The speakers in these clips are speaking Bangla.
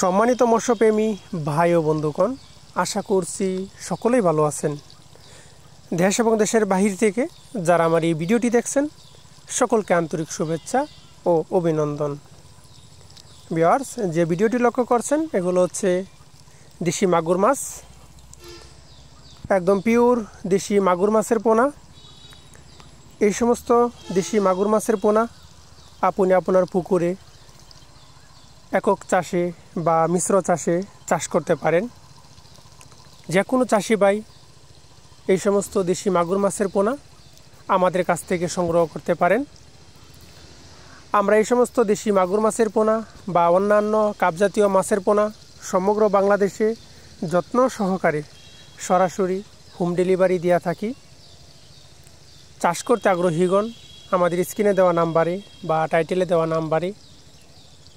সম্মানিত মৎস্যপ্রেমী ভাই ও বন্ধুগণ আশা করছি সকলেই ভালো আছেন দেশ এবং দেশের বাহির থেকে যারা আমার এই ভিডিওটি দেখছেন সকলকে আন্তরিক শুভেচ্ছা ও অভিনন্দন বিয়ার্স যে ভিডিওটি লক্ষ্য করছেন এগুলো হচ্ছে দেশি মাগুর মাছ একদম পিওর দেশি মাগুর মাছের পোনা এই সমস্ত দেশি মাগুর মাছের পোনা আপনি আপনার পুকুরে একক চাষে বা মিশ্র চাষে চাষ করতে পারেন যে কোনো চাষি ভাই এই সমস্ত দেশি মাগুর মাছের পোনা আমাদের কাছ থেকে সংগ্রহ করতে পারেন আমরা এই সমস্ত দেশি মাগুর মাছের পোনা বা অন্যান্য কাপজাতীয় মাছের পোনা সমগ্র বাংলাদেশে যত্ন সহকারে সরাসরি হোম ডেলিভারি দেওয়া থাকি চাষ করতে আগ্রহীগণ আমাদের স্ক্রিনে দেওয়া নাম্বারে বা টাইটেলে দেওয়া নাম্বারে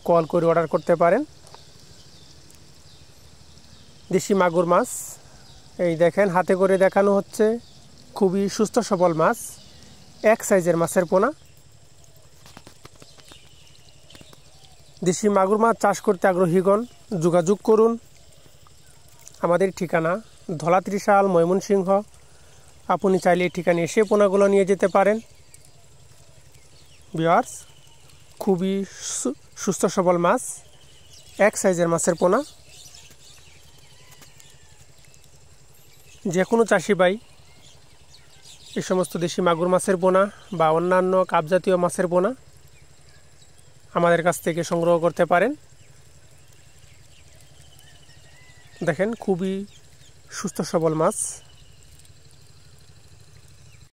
কল করে অর্ডার করতে পারেন দেশি মাগুর মাছ এই দেখেন হাতে করে দেখানো হচ্ছে খুবই সুস্থ সবল মাছ এক সাইজের মাছের পোনা দেশি মাগুর মাছ চাষ করতে আগ্রহীগণ যোগাযোগ করুন আমাদের ঠিকানা ধলা ত্রিশাল ময়মনসিংহ আপনি চাইলে ঠিকানা এসে পোনাগুলো নিয়ে যেতে পারেন বিয়ার্স খুবই সুস্থ সবল মাছ এক সাইজের মাছের পোনা যে কোনো চাষি ভাই এই সমস্ত দেশি মাগুর মাছের পোনা বা অন্যান্য কাপজাতীয় মাছের পোনা আমাদের কাছ থেকে সংগ্রহ করতে পারেন দেখেন খুবই সুস্থ সবল মাছ